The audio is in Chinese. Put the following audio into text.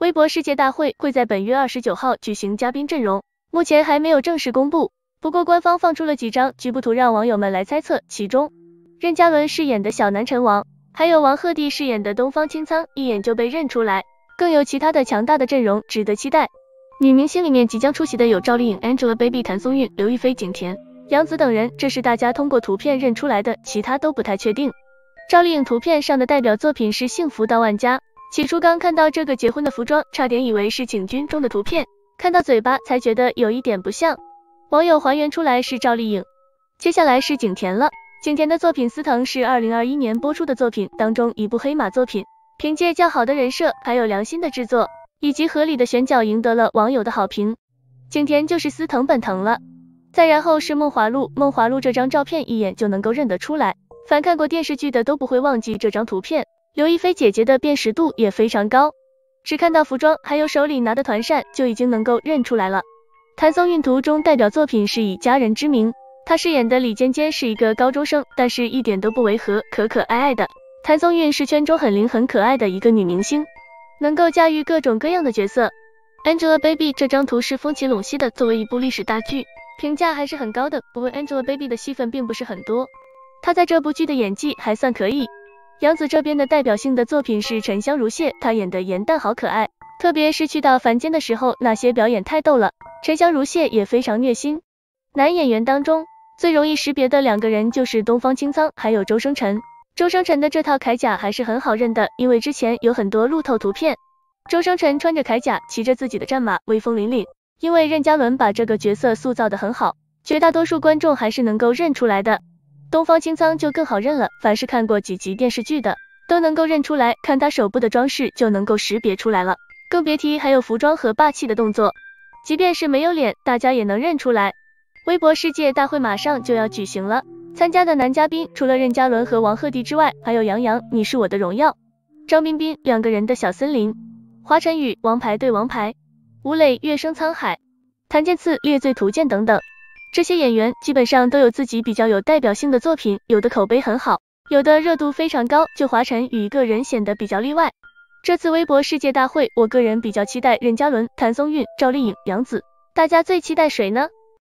微博世界大会会在本月二十九号举行，嘉宾阵容目前还没有正式公布，不过官方放出了几张局部图让网友们来猜测，其中任嘉伦饰演的小南辰王，还有王鹤棣饰演的东方青苍一眼就被认出来，更有其他的强大的阵容值得期待。女明星里面即将出席的有赵丽颖、Angelababy、谭松韵、刘亦菲、景甜、杨紫等人，这是大家通过图片认出来的，其他都不太确定。赵丽颖图片上的代表作品是幸福到万家。起初刚看到这个结婚的服装，差点以为是景军中的图片，看到嘴巴才觉得有一点不像。网友还原出来是赵丽颖。接下来是景甜了，景甜的作品《司藤》是二零二一年播出的作品当中一部黑马作品，凭借较好的人设，还有良心的制作，以及合理的选角，赢得了网友的好评。景甜就是司藤本藤了。再然后是梦华录，梦华录这张照片一眼就能够认得出来，凡看过电视剧的都不会忘记这张图片。刘亦菲姐姐的辨识度也非常高，只看到服装还有手里拿的团扇就已经能够认出来了。谭松韵图中代表作品是以家人之名，她饰演的李尖尖是一个高中生，但是一点都不违和，可可爱爱的。谭松韵是圈中很灵很可爱的一个女明星，能够驾驭各种各样的角色。Angelababy 这张图是风起陇西的，作为一部历史大剧，评价还是很高的，不过 Angelababy 的戏份并不是很多，她在这部剧的演技还算可以。杨紫这边的代表性的作品是沉香如屑，她演的颜淡好可爱，特别是去到凡间的时候，那些表演太逗了。沉香如屑也非常虐心。男演员当中最容易识别的两个人就是东方青苍还有周生辰，周生辰的这套铠甲还是很好认的，因为之前有很多路透图片。周生辰穿着铠甲，骑着自己的战马，威风凛凛。因为任嘉伦把这个角色塑造的很好，绝大多数观众还是能够认出来的。东方青苍就更好认了，凡是看过几集电视剧的，都能够认出来，看他手部的装饰就能够识别出来了，更别提还有服装和霸气的动作，即便是没有脸，大家也能认出来。微博世界大会马上就要举行了，参加的男嘉宾除了任嘉伦和王鹤棣之外，还有杨洋，你是我的荣耀，张彬彬，两个人的小森林，华晨宇，王牌对王牌，吴磊，月升沧海，谭健次，猎罪图鉴等等。这些演员基本上都有自己比较有代表性的作品，有的口碑很好，有的热度非常高。就华晨宇个人显得比较例外。这次微博世界大会，我个人比较期待任嘉伦、谭松韵、赵丽颖、杨紫。大家最期待谁呢？